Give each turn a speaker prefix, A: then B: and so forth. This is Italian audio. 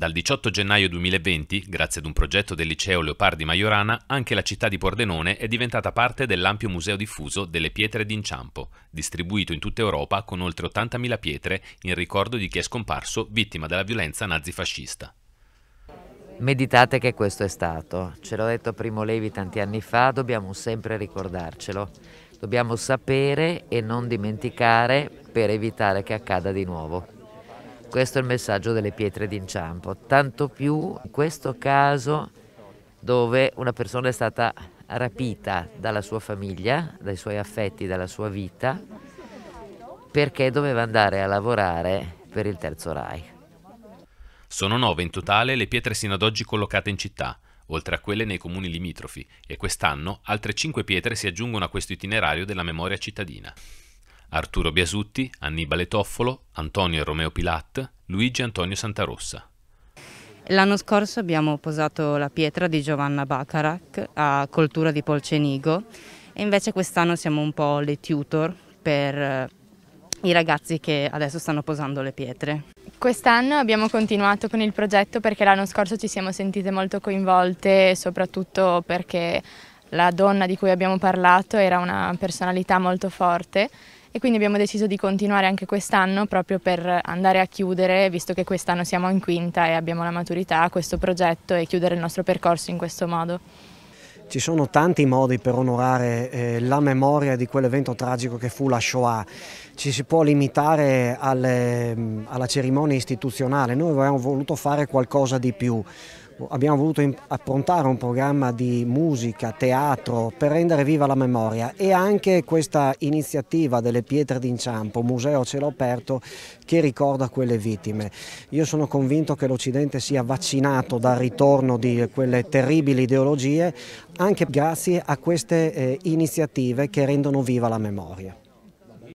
A: Dal 18 gennaio 2020, grazie ad un progetto del liceo Leopardi Maiorana, anche la città di Pordenone è diventata parte dell'ampio museo diffuso delle pietre d'inciampo, distribuito in tutta Europa con oltre 80.000 pietre in ricordo di chi è scomparso vittima della violenza nazifascista.
B: Meditate che questo è stato, ce l'ho detto Primo Levi tanti anni fa, dobbiamo sempre ricordarcelo, dobbiamo sapere e non dimenticare per evitare che accada di nuovo. Questo è il messaggio delle pietre d'inciampo, tanto più in questo caso dove una persona è stata rapita dalla sua famiglia, dai suoi affetti, dalla sua vita, perché doveva andare a lavorare per il Terzo Rai.
A: Sono nove in totale le pietre sino ad oggi collocate in città, oltre a quelle nei comuni limitrofi, e quest'anno altre cinque pietre si aggiungono a questo itinerario della memoria cittadina. Arturo Biasutti, Annibale Toffolo, Antonio e Romeo Pilat, Luigi Antonio Santarossa.
C: L'anno scorso abbiamo posato la pietra di Giovanna Bacarac a coltura di Polcenigo e invece quest'anno siamo un po' le tutor per eh, i ragazzi che adesso stanno posando le pietre.
D: Quest'anno abbiamo continuato con il progetto perché l'anno scorso ci siamo sentite molto coinvolte, soprattutto perché la donna di cui abbiamo parlato era una personalità molto forte e quindi abbiamo deciso di continuare anche quest'anno proprio per andare a chiudere, visto che quest'anno siamo in quinta e abbiamo la maturità, questo progetto e chiudere il nostro percorso in questo modo.
E: Ci sono tanti modi per onorare eh, la memoria di quell'evento tragico che fu la Shoah. Ci si può limitare alle, mm, alla cerimonia istituzionale, noi avevamo voluto fare qualcosa di più abbiamo voluto approntare un programma di musica, teatro per rendere viva la memoria e anche questa iniziativa delle pietre d'inciampo, museo a cielo aperto che ricorda quelle vittime. Io sono convinto che l'Occidente sia vaccinato dal ritorno di quelle terribili ideologie anche grazie a queste eh, iniziative che rendono viva la memoria.